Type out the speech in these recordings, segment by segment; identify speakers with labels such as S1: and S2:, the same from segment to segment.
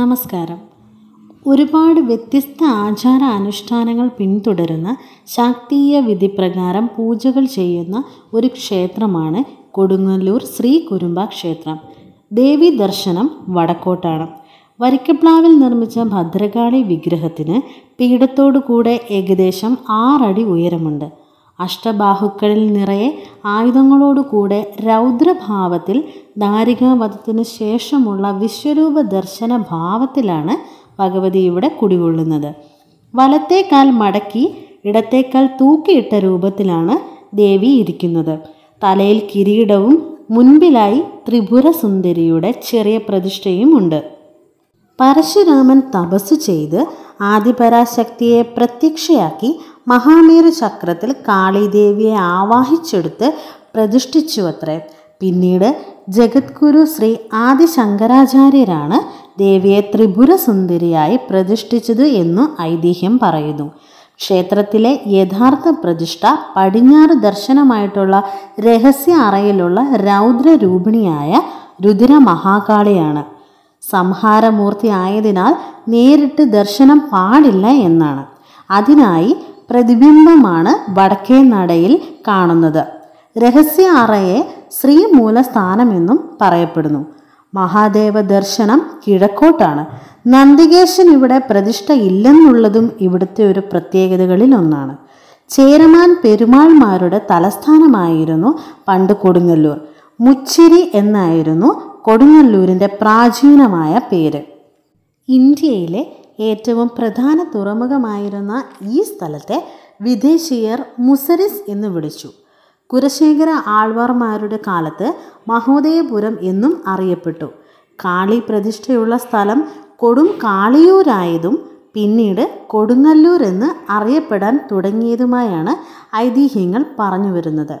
S1: നമസ്കാരം ഒരുപാട് വ്യത്യസ്ത ആചാര അനുഷ്ഠാനങ്ങൾ പിന്തുടരുന്ന ശാക്തീയ വിധിപ്രകാരം പൂജകൾ ചെയ്യുന്ന ഒരു ക്ഷേത്രമാണ് കൊടുങ്ങല്ലൂർ ശ്രീ കുരുമ്പ ക്ഷേത്രം ദേവി ദർശനം വടക്കോട്ടാണ് വരിക്കപ്ലാവിൽ നിർമ്മിച്ച ഭദ്രകാളി വിഗ്രഹത്തിന് പീഠത്തോടു കൂടെ ഏകദേശം ആറടി ഉയരമുണ്ട് അഷ്ടബാഹുക്കളിൽ നിറയെ ആയുധങ്ങളോടുകൂടെ രൗദ്രഭാവത്തിൽ ദാരികാവധത്തിനു ശേഷമുള്ള വിശ്വരൂപ ദർശന ഭാവത്തിലാണ് ഭഗവതി ഇവിടെ കുടികൊള്ളുന്നത് വലത്തേക്കാൽ മടക്കി ഇടത്തേക്കാൾ തൂക്കിയിട്ട രൂപത്തിലാണ് ദേവി ഇരിക്കുന്നത് തലയിൽ കിരീടവും മുൻപിലായി ത്രിപുരസുന്ദരിയുടെ ചെറിയ പ്രതിഷ്ഠയും ഉണ്ട് പരശുരാമൻ തപസ് ചെയ്ത് ആദിപരാശക്തിയെ പ്രത്യക്ഷയാക്കി മഹാമേരു ചക്രത്തിൽ കാളിദേവിയെ ആവാഹിച്ചെടുത്ത് അത്രേ പിന്നീട് ജഗദ്ഗുരു ശ്രീ ആദിശങ്കരാചാര്യരാണ് ദേവിയെ ത്രിപുര സുന്ദരിയായി പ്രതിഷ്ഠിച്ചത് എന്നു ഐതിഹ്യം പറയുന്നു ക്ഷേത്രത്തിലെ യഥാർത്ഥ പ്രതിഷ്ഠ പടിഞ്ഞാറ് ദർശനമായിട്ടുള്ള രഹസ്യ അറയിലുള്ള രൗദ്രരൂപിണിയായ മഹാകാളിയാണ് സംഹാരമൂർത്തി ആയതിനാൽ നേരിട്ട് ദർശനം പാടില്ല എന്നാണ് അതിനായി പ്രതിബിംബമാണ് വടക്കേ നടയിൽ കാണുന്നത് രഹസ്യ അറയെ ശ്രീമൂലസ്ഥാനം പറയപ്പെടുന്നു മഹാദേവ ദർശനം കിഴക്കോട്ടാണ് നന്ദികേശൻ ഇവിടെ പ്രതിഷ്ഠ ഇല്ലെന്നുള്ളതും ഇവിടുത്തെ ഒരു പ്രത്യേകതകളിൽ ഒന്നാണ് ചേരമാൻ പെരുമാൾമാരുടെ തലസ്ഥാനമായിരുന്നു പണ്ട് കൊടുങ്ങല്ലൂർ മുച്ചിരി എന്നായിരുന്നു കൊടുങ്ങല്ലൂരിൻ്റെ പ്രാചീനമായ പേര് ഇന്ത്യയിലെ ഏറ്റവും പ്രധാന തുറമുഖമായിരുന്ന ഈ സ്ഥലത്തെ വിദേശീയർ മുസരിസ് എന്ന് വിളിച്ചു കുരശേഖര ആൾവാർമാരുടെ കാലത്ത് മഹോദയപുരം എന്നും അറിയപ്പെട്ടു കാളി പ്രതിഷ്ഠയുള്ള സ്ഥലം കൊടും കാളിയൂരായതും പിന്നീട് കൊടുങ്ങല്ലൂർ എന്ന് അറിയപ്പെടാൻ തുടങ്ങിയതുമായാണ് ഐതിഹ്യങ്ങൾ പറഞ്ഞു വരുന്നത്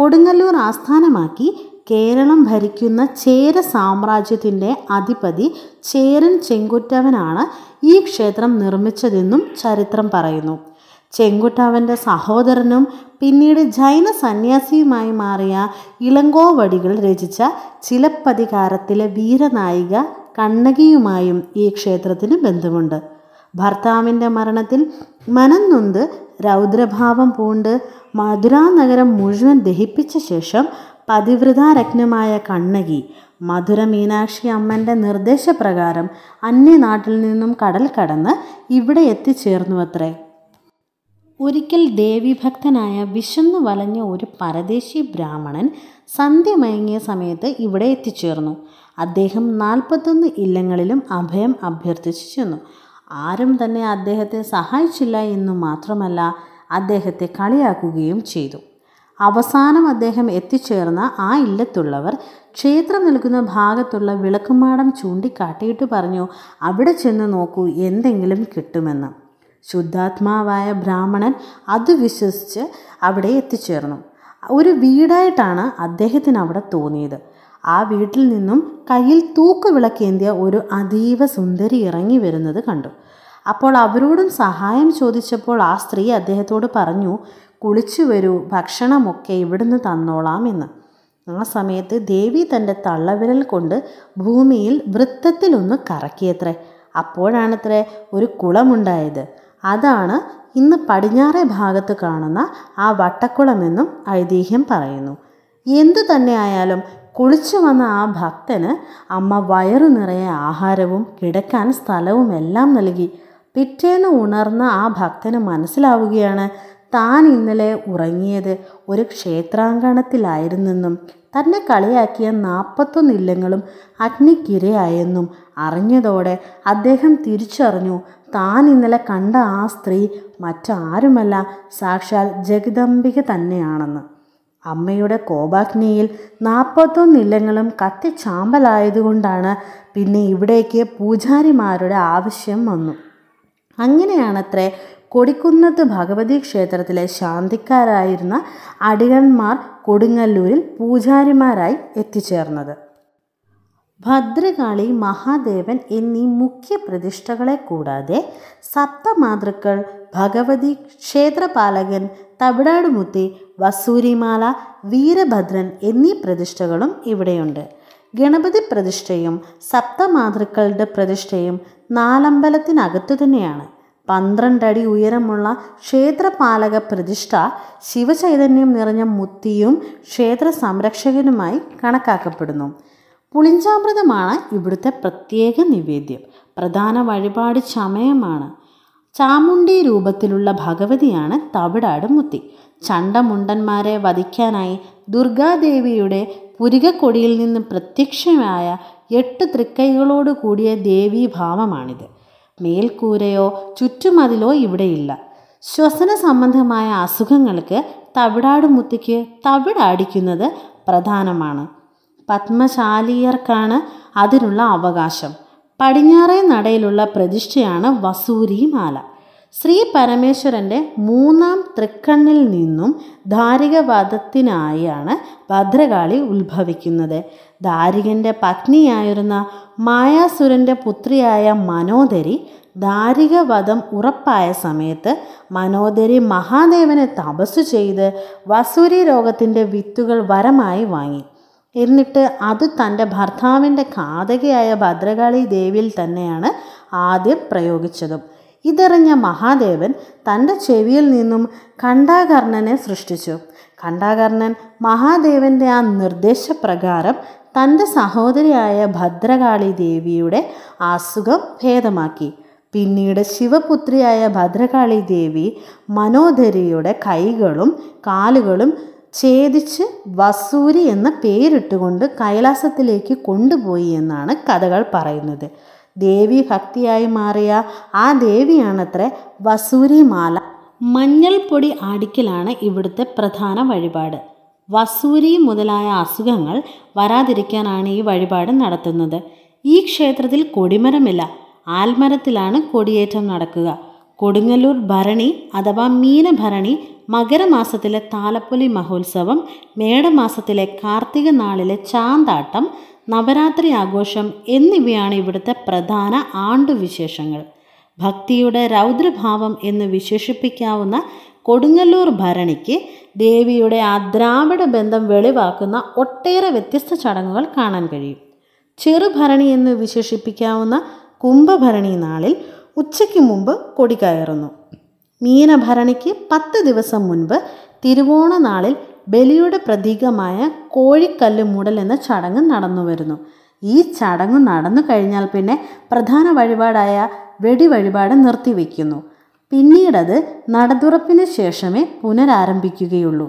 S1: കൊടുങ്ങല്ലൂർ ആസ്ഥാനമാക്കി കേരളം ഭരിക്കുന്ന ചേര സാമ്രാജ്യത്തിൻ്റെ അധിപതി ചേരൻ ചെങ്കുറ്റവനാണ് ഈ ക്ഷേത്രം നിർമ്മിച്ചതെന്നും ചരിത്രം പറയുന്നു ചെങ്കുട്ടാവൻ്റെ സഹോദരനും പിന്നീട് ജൈന സന്യാസിയുമായി മാറിയ ഇളങ്കോവടികൾ രചിച്ച ചിലപ്പതികാരത്തിലെ വീരനായിക കണ്ണകിയുമായും ഈ ക്ഷേത്രത്തിന് ബന്ധമുണ്ട് ഭർത്താവിൻ്റെ മരണത്തിൽ മനം രൗദ്രഭാവം പൂണ്ട് മധുരാനഗരം നഗരം മുഴുവൻ ദഹിപ്പിച്ച ശേഷം പതിവ്രതാരത്നമായ കണ്ണകി മധുര മീനാക്ഷി അമ്മൻ്റെ നിർദ്ദേശപ്രകാരം അന്യനാട്ടിൽ നിന്നും കടൽ കടന്ന് ഇവിടെ എത്തിച്ചേർന്നുവത്രേ ഒരിക്കൽ ദേവിഭക്തനായ വിശന്നു വലഞ്ഞ ഒരു പരദേശി ബ്രാഹ്മണൻ സന്ധ്യ മയങ്ങിയ സമയത്ത് ഇവിടെ എത്തിച്ചേർന്നു അദ്ദേഹം നാൽപ്പത്തൊന്ന് ഇല്ലങ്ങളിലും അഭയം അഭ്യർത്ഥിച്ചു ചെന്നു ആരും തന്നെ അദ്ദേഹത്തെ സഹായിച്ചില്ല എന്നു മാത്രമല്ല അദ്ദേഹത്തെ കളിയാക്കുകയും ചെയ്തു അവസാനം അദ്ദേഹം എത്തിച്ചേർന്ന ആ ഇല്ലത്തുള്ളവർ ക്ഷേത്രം നിൽക്കുന്ന ഭാഗത്തുള്ള വിളക്കുമാടം ചൂണ്ടിക്കാട്ടിയിട്ട് പറഞ്ഞു അവിടെ ചെന്ന് നോക്കൂ എന്തെങ്കിലും കിട്ടുമെന്ന് ശുദ്ധാത്മാവായ ബ്രാഹ്മണൻ അത് വിശ്വസിച്ച് അവിടെ എത്തിച്ചേർന്നു ഒരു വീടായിട്ടാണ് അദ്ദേഹത്തിന് അവിടെ തോന്നിയത് ആ വീട്ടിൽ നിന്നും കയ്യിൽ വിളക്കേന്തിയ ഒരു അതീവ സുന്ദരി ഇറങ്ങി വരുന്നത് കണ്ടു അപ്പോൾ അവരോടും സഹായം ചോദിച്ചപ്പോൾ ആ സ്ത്രീ അദ്ദേഹത്തോട് പറഞ്ഞു കുളിച്ചു വരൂ ഭക്ഷണമൊക്കെ ഇവിടുന്ന് തന്നോളാം എന്ന് ആ സമയത്ത് ദേവി തൻ്റെ തള്ളവിരൽ കൊണ്ട് ഭൂമിയിൽ വൃത്തത്തിലൊന്ന് കറക്കിയത്രേ അപ്പോഴാണത്രേ ഒരു കുളമുണ്ടായത് അതാണ് ഇന്ന് പടിഞ്ഞാറേ ഭാഗത്ത് കാണുന്ന ആ വട്ടക്കുളമെന്നും ഐതിഹ്യം പറയുന്നു എന്തു തന്നെ ആയാലും കുളിച്ചു വന്ന ആ ഭക്തന് അമ്മ വയറു നിറയെ ആഹാരവും കിടക്കാൻ സ്ഥലവും എല്ലാം നൽകി പിറ്റേന്ന് ഉണർന്ന ആ ഭക്തന് മനസ്സിലാവുകയാണ് താൻ ഇന്നലെ ഉറങ്ങിയത് ഒരു ക്ഷേത്രാങ്കണത്തിലായിരുന്നെന്നും തന്നെ കളിയാക്കിയ നാൽപ്പത്തൊന്നില്ലങ്ങളും ഇല്ലങ്ങളും അഗ്നിക്കിരയായെന്നും അറിഞ്ഞതോടെ അദ്ദേഹം തിരിച്ചറിഞ്ഞു താൻ ഇന്നലെ കണ്ട ആ സ്ത്രീ മറ്റാരുമല്ല സാക്ഷാൽ ജഗദംബിക തന്നെയാണെന്ന് അമ്മയുടെ കോപാഗ്നിയിൽ നാൽപ്പത്തൊന്നില്ലങ്ങളും ഇല്ലങ്ങളും കത്തിച്ചാമ്പലായതുകൊണ്ടാണ് പിന്നെ ഇവിടേക്ക് പൂജാരിമാരുടെ ആവശ്യം വന്നു അങ്ങനെയാണത്രേ കൊടിക്കുന്നത്ത് ഭഗവതി ക്ഷേത്രത്തിലെ ശാന്തിക്കാരായിരുന്ന അടികന്മാർ കൊടുങ്ങല്ലൂരിൽ പൂജാരിമാരായി എത്തിച്ചേർന്നത് ഭദ്രകാളി മഹാദേവൻ എന്നീ മുഖ്യ പ്രതിഷ്ഠകളെ കൂടാതെ സപ്തമാതൃക്കൾ ഭഗവതി ക്ഷേത്രപാലകൻ തവിടാടുമുത്തി വസൂരിമാല വീരഭദ്രൻ എന്നീ പ്രതിഷ്ഠകളും ഇവിടെയുണ്ട് ഗണപതി പ്രതിഷ്ഠയും സപ്തമാതൃക്കളുടെ പ്രതിഷ്ഠയും നാലമ്പലത്തിനകത്തു തന്നെയാണ് പന്ത്രണ്ടടി ഉയരമുള്ള ക്ഷേത്രപാലക പ്രതിഷ്ഠ ശിവചൈതന്യം നിറഞ്ഞ മുത്തിയും ക്ഷേത്ര സംരക്ഷകനുമായി കണക്കാക്കപ്പെടുന്നു പുളിഞ്ചാമൃതമാണ് ഇവിടുത്തെ പ്രത്യേക നിവേദ്യം പ്രധാന വഴിപാട് ചമയമാണ് ചാമുണ്ടി രൂപത്തിലുള്ള ഭഗവതിയാണ് തവിടാട് മുത്തി ചണ്ടമുണ്ടന്മാരെ വധിക്കാനായി ദുർഗാദേവിയുടെ പുരികക്കൊടിയിൽ നിന്ന് പ്രത്യക്ഷമായ എട്ട് തൃക്കൈകളോട് കൂടിയ ദേവീഭാവമാണിത് മേൽക്കൂരയോ ചുറ്റുമതിലോ ഇവിടെയില്ല ശ്വസന സംബന്ധമായ അസുഖങ്ങൾക്ക് തവിടാട് മുത്തിക്ക് തവിടാടിക്കുന്നത് പ്രധാനമാണ് പത്മശാലിയർക്കാണ് അതിനുള്ള അവകാശം പടിഞ്ഞാറേ നടയിലുള്ള പ്രതിഷ്ഠയാണ് വസൂരിമാല ശ്രീ പരമേശ്വരൻ്റെ മൂന്നാം തൃക്കണ്ണിൽ നിന്നും ധാരികവധത്തിനായാണ് ഭദ്രകാളി ഉത്ഭവിക്കുന്നത് ദാരികൻ്റെ പത്നിയായിരുന്ന മായാസുരൻ്റെ പുത്രിയായ മനോദരി ദാരികവധം ഉറപ്പായ സമയത്ത് മനോദരി മഹാദേവനെ തപസ് ചെയ്ത് വസൂരി രോഗത്തിൻ്റെ വിത്തുകൾ വരമായി വാങ്ങി എന്നിട്ട് അത് തൻ്റെ ഭർത്താവിൻ്റെ കാതകയായ ഭദ്രകാളി ദേവിയിൽ തന്നെയാണ് ആദ്യം പ്രയോഗിച്ചതും ഇതറിഞ്ഞ മഹാദേവൻ തൻ്റെ ചെവിയിൽ നിന്നും കണ്ടാകർണനെ സൃഷ്ടിച്ചു കണ്ടാകർണൻ മഹാദേവൻ്റെ ആ നിർദ്ദേശപ്രകാരം തൻ്റെ സഹോദരിയായ ഭദ്രകാളി ദേവിയുടെ അസുഖം ഭേദമാക്കി പിന്നീട് ശിവപുത്രിയായ ഭദ്രകാളി ദേവി മനോധരിയുടെ കൈകളും കാലുകളും ഛേദിച്ച് വസൂരി എന്ന പേരിട്ടുകൊണ്ട് കൈലാസത്തിലേക്ക് കൊണ്ടുപോയി എന്നാണ് കഥകൾ പറയുന്നത് ദേവി ഭക്തിയായി മാറിയ ആ ദേവിയാണത്രേ വസൂരിമാല മഞ്ഞൾപ്പൊടി ആടിക്കലാണ് ഇവിടുത്തെ പ്രധാന വഴിപാട് വസൂരി മുതലായ അസുഖങ്ങൾ വരാതിരിക്കാനാണ് ഈ വഴിപാട് നടത്തുന്നത് ഈ ക്ഷേത്രത്തിൽ കൊടിമരമില്ല ആൽമരത്തിലാണ് കൊടിയേറ്റം നടക്കുക കൊടുങ്ങല്ലൂർ ഭരണി അഥവാ മീനഭരണി മകരമാസത്തിലെ താലപ്പൊലി മഹോത്സവം മേടമാസത്തിലെ കാർത്തിക നാളിലെ ചാന്താട്ടം നവരാത്രി ആഘോഷം എന്നിവയാണ് ഇവിടുത്തെ പ്രധാന ആണ്ടുവിശേഷങ്ങൾ ഭക്തിയുടെ രൗദ്രഭാവം എന്ന് വിശേഷിപ്പിക്കാവുന്ന കൊടുങ്ങല്ലൂർ ഭരണിക്ക് ദേവിയുടെ ആ ദ്രാവിഡ ബന്ധം വെളിവാക്കുന്ന ഒട്ടേറെ വ്യത്യസ്ത ചടങ്ങുകൾ കാണാൻ കഴിയും ചെറുഭരണി എന്ന് വിശേഷിപ്പിക്കാവുന്ന കുംഭഭരണി നാളിൽ ഉച്ചയ്ക്ക് മുമ്പ് കൊടി കയറുന്നു മീനഭരണിക്ക് പത്ത് ദിവസം മുൻപ് തിരുവോണ നാളിൽ ബലിയുടെ പ്രതീകമായ കോഴിക്കല്ല് മൂടൽ എന്ന ചടങ്ങ് നടന്നു വരുന്നു ഈ ചടങ്ങ് നടന്നു കഴിഞ്ഞാൽ പിന്നെ പ്രധാന വഴിപാടായ വെടി വഴിപാട് നിർത്തിവെക്കുന്നു പിന്നീടത് നടതുറപ്പിന് ശേഷമേ പുനരാരംഭിക്കുകയുള്ളൂ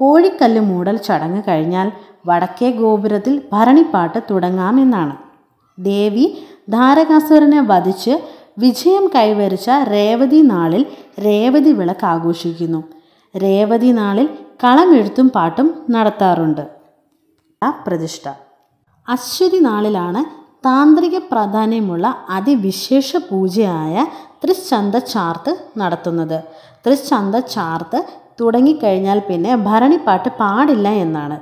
S1: കോഴിക്കല്ല് മൂടൽ ചടങ്ങ് കഴിഞ്ഞാൽ വടക്കേ ഗോപുരത്തിൽ ഭരണിപ്പാട്ട് തുടങ്ങാമെന്നാണ് ദേവി ധാരകാസുരനെ വധിച്ച് വിജയം കൈവരിച്ച രേവതി നാളിൽ രേവതി വിളക്ക് ആഘോഷിക്കുന്നു രേവതി നാളിൽ കളമെഴുത്തും പാട്ടും നടത്താറുണ്ട് പ്രതിഷ്ഠ അശ്വതി നാളിലാണ് താന്ത്രിക പ്രാധാന്യമുള്ള അതിവിശേഷ പൂജയായ ത്രിശന്ത ചാർത്ത് നടത്തുന്നത് ത്രിശന്ത ചാർത്ത് തുടങ്ങിക്കഴിഞ്ഞാൽ പിന്നെ ഭരണിപ്പാട്ട് പാടില്ല എന്നാണ്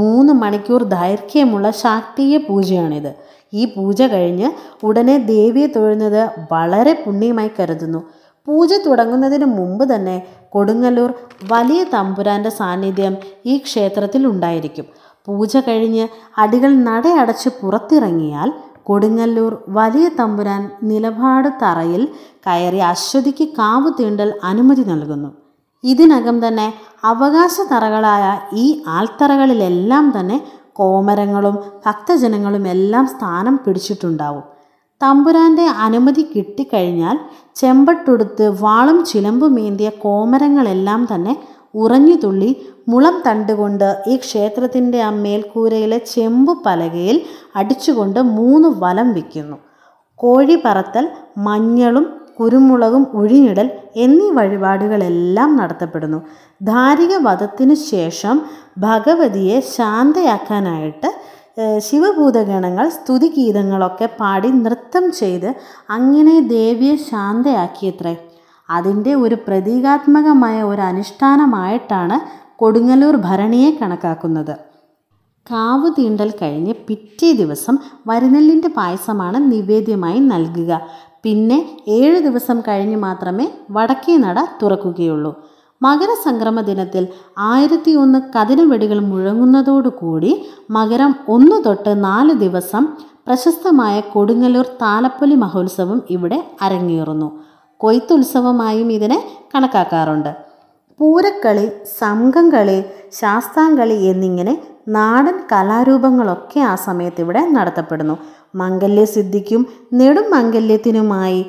S1: മൂന്ന് മണിക്കൂർ ദൈർഘ്യമുള്ള ശാക്തീയ പൂജയാണിത് ഈ പൂജ കഴിഞ്ഞ് ഉടനെ ദേവിയെ തൊഴുന്നത് വളരെ പുണ്യമായി കരുതുന്നു പൂജ തുടങ്ങുന്നതിന് മുമ്പ് തന്നെ കൊടുങ്ങല്ലൂർ വലിയ തമ്പുരാൻ്റെ സാന്നിധ്യം ഈ ക്ഷേത്രത്തിൽ ഉണ്ടായിരിക്കും പൂജ കഴിഞ്ഞ് അടികൾ നടയടച്ച് പുറത്തിറങ്ങിയാൽ കൊടുങ്ങല്ലൂർ വലിയ തമ്പുരാൻ നിലപാട് തറയിൽ കയറി അശ്വതിക്ക് കാവ് തീണ്ടൽ അനുമതി നൽകുന്നു ഇതിനകം തന്നെ അവകാശ തറകളായ ഈ ആൽത്തറകളിലെല്ലാം തന്നെ കോമരങ്ങളും ഭക്തജനങ്ങളും എല്ലാം സ്ഥാനം പിടിച്ചിട്ടുണ്ടാവും തമ്പുരാൻ്റെ അനുമതി കിട്ടിക്കഴിഞ്ഞാൽ ചെമ്പട്ടുടുത്ത് വാളും ചിലമ്പുമേന്തിയ കോമരങ്ങളെല്ലാം തന്നെ ഉറഞ്ഞു തുള്ളി മുളം തണ്ടുകൊണ്ട് ഈ ക്ഷേത്രത്തിൻ്റെ ആ മേൽക്കൂരയിലെ ചെമ്പു പലകയിൽ അടിച്ചുകൊണ്ട് മൂന്ന് വലം വയ്ക്കുന്നു കോഴി പറത്തൽ മഞ്ഞളും കുരുമുളകും ഒഴിഞ്ഞിടൽ എന്നീ വഴിപാടുകളെല്ലാം നടത്തപ്പെടുന്നു ധാരിക വധത്തിനു ശേഷം ഭഗവതിയെ ശാന്തയാക്കാനായിട്ട് ശിവഭൂതഗണങ്ങൾ സ്തുതിഗീതങ്ങളൊക്കെ പാടി നൃത്തം ചെയ്ത് അങ്ങനെ ദേവിയെ ശാന്തയാക്കിയത്രേ അതിൻ്റെ ഒരു പ്രതീകാത്മകമായ ഒരു അനുഷ്ഠാനമായിട്ടാണ് കൊടുങ്ങല്ലൂർ ഭരണിയെ കണക്കാക്കുന്നത് കാവ് തീണ്ടൽ കഴിഞ്ഞ് പിറ്റേ ദിവസം വരുന്നെല്ലിൻ്റെ പായസമാണ് നിവേദ്യമായി നൽകുക പിന്നെ ഏഴ് ദിവസം കഴിഞ്ഞ് മാത്രമേ വടക്കേ നട തുറക്കുകയുള്ളൂ മകരസംക്രമ ദിനത്തിൽ ആയിരത്തി ഒന്ന് കതിരവെടികൾ മുഴങ്ങുന്നതോടുകൂടി മകരം ഒന്ന് തൊട്ട് നാല് ദിവസം പ്രശസ്തമായ കൊടുങ്ങല്ലൂർ താലപ്പൊലി മഹോത്സവം ഇവിടെ അരങ്ങേറുന്നു കൊയ്ത്തുത്സവമായും ഇതിനെ കണക്കാക്കാറുണ്ട് പൂരക്കളി സംഘംകളി ശാസ്താംകളി എന്നിങ്ങനെ നാടൻ കലാരൂപങ്ങളൊക്കെ ആ സമയത്ത് ഇവിടെ നടത്തപ്പെടുന്നു മംഗല്യസിദ്ധിക്കും നെടും മംഗല്യത്തിനുമായി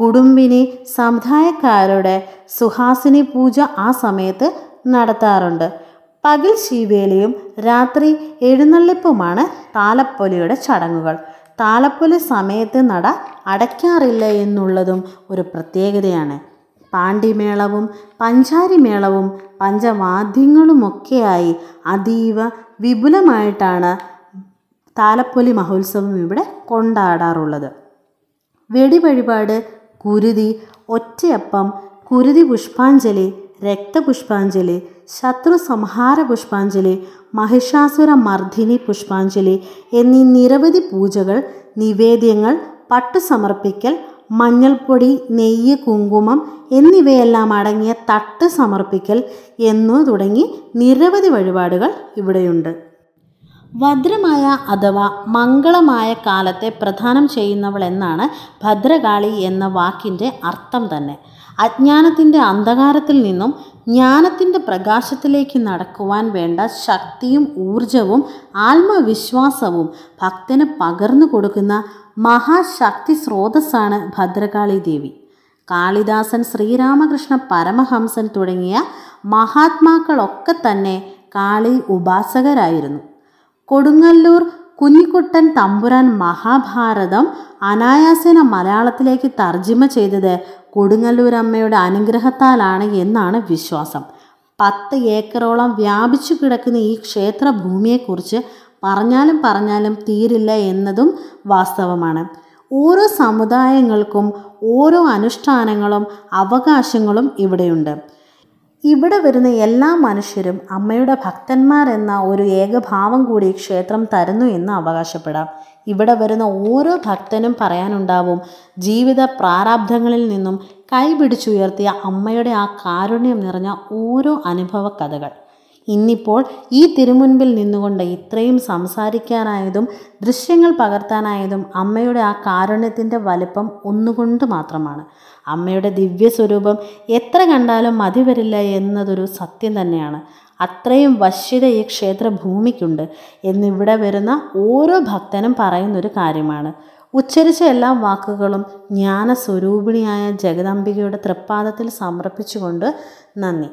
S1: കുടുംബിനി സമുദായക്കാരുടെ സുഹാസിനി പൂജ ആ സമയത്ത് നടത്താറുണ്ട് പകൽ ശീവേലിയും രാത്രി എഴുന്നള്ളിപ്പുമാണ് താലപ്പൊലിയുടെ ചടങ്ങുകൾ താലപ്പൊലി സമയത്ത് നട അടയ്ക്കാറില്ല എന്നുള്ളതും ഒരു പ്രത്യേകതയാണ് പാണ്ടിമേളവും പഞ്ചാരിമേളവും പഞ്ചവാദ്യങ്ങളുമൊക്കെയായി അതീവ വിപുലമായിട്ടാണ് താലപ്പൊലി മഹോത്സവം ഇവിടെ കൊണ്ടാടാറുള്ളത് വെടിവഴിപാട് കുരുതി ഒറ്റയപ്പം കുരുതി പുഷ്പാഞ്ജലി രക്തപുഷ്പാഞ്ജലി ശത്രു സംഹാര പുഷ്പാഞ്ജലി മഹിഷാസുര മർദ്ദിനി പുഷ്പാഞ്ജലി എന്നീ നിരവധി പൂജകൾ നിവേദ്യങ്ങൾ പട്ടു സമർപ്പിക്കൽ മഞ്ഞൾപ്പൊടി നെയ്യ് കുങ്കുമം എന്നിവയെല്ലാം അടങ്ങിയ തട്ട് സമർപ്പിക്കൽ എന്നു തുടങ്ങി നിരവധി വഴിപാടുകൾ ഇവിടെയുണ്ട് ഭദ്രമായ അഥവാ മംഗളമായ കാലത്തെ പ്രധാനം ചെയ്യുന്നവൾ എന്നാണ് ഭദ്രകാളി എന്ന വാക്കിൻ്റെ അർത്ഥം തന്നെ അജ്ഞാനത്തിൻ്റെ അന്ധകാരത്തിൽ നിന്നും ജ്ഞാനത്തിൻ്റെ പ്രകാശത്തിലേക്ക് നടക്കുവാൻ വേണ്ട ശക്തിയും ഊർജവും ആത്മവിശ്വാസവും ഭക്തന് പകർന്നു കൊടുക്കുന്ന മഹാശക്തി സ്രോതസ്സാണ് ഭദ്രകാളി ദേവി കാളിദാസൻ ശ്രീരാമകൃഷ്ണ പരമഹംസൻ തുടങ്ങിയ മഹാത്മാക്കളൊക്കെ തന്നെ കാളി ഉപാസകരായിരുന്നു കൊടുങ്ങല്ലൂർ കുഞ്ഞിക്കുട്ടൻ തമ്പുരാൻ മഹാഭാരതം അനായാസേന മലയാളത്തിലേക്ക് തർജിമ ചെയ്തത് കൊടുങ്ങല്ലൂരമ്മയുടെ അനുഗ്രഹത്താലാണ് എന്നാണ് വിശ്വാസം പത്ത് ഏക്കറോളം വ്യാപിച്ചു കിടക്കുന്ന ഈ ക്ഷേത്രഭൂമിയെക്കുറിച്ച് പറഞ്ഞാലും പറഞ്ഞാലും തീരില്ല എന്നതും വാസ്തവമാണ് ഓരോ സമുദായങ്ങൾക്കും ഓരോ അനുഷ്ഠാനങ്ങളും അവകാശങ്ങളും ഇവിടെയുണ്ട് ഇവിടെ വരുന്ന എല്ലാ മനുഷ്യരും അമ്മയുടെ ഭക്തന്മാരെന്ന ഒരു ഏകഭാവം കൂടി ക്ഷേത്രം തരുന്നു എന്ന് അവകാശപ്പെടാം ഇവിടെ വരുന്ന ഓരോ ഭക്തനും പറയാനുണ്ടാവും ജീവിത പ്രാരാബ്ധങ്ങളിൽ നിന്നും കൈപിടിച്ചുയർത്തിയ അമ്മയുടെ ആ കാരുണ്യം നിറഞ്ഞ ഓരോ അനുഭവ കഥകൾ ഇന്നിപ്പോൾ ഈ തിരുമുൻപിൽ നിന്നുകൊണ്ട് ഇത്രയും സംസാരിക്കാനായതും ദൃശ്യങ്ങൾ പകർത്താനായതും അമ്മയുടെ ആ കാരുണ്യത്തിൻ്റെ വലിപ്പം ഒന്നുകൊണ്ട് മാത്രമാണ് അമ്മയുടെ ദിവ്യസ്വരൂപം എത്ര കണ്ടാലും മതി വരില്ല എന്നതൊരു സത്യം തന്നെയാണ് അത്രയും വശ്യത ഈ ക്ഷേത്രഭൂമിക്കുണ്ട് എന്നിവിടെ വരുന്ന ഓരോ ഭക്തനും പറയുന്നൊരു കാര്യമാണ് ഉച്ചരിച്ച എല്ലാ വാക്കുകളും ജ്ഞാനസ്വരൂപിണിയായ ജഗദാംബികയുടെ തൃപ്പാദത്തിൽ സമർപ്പിച്ചുകൊണ്ട് നന്ദി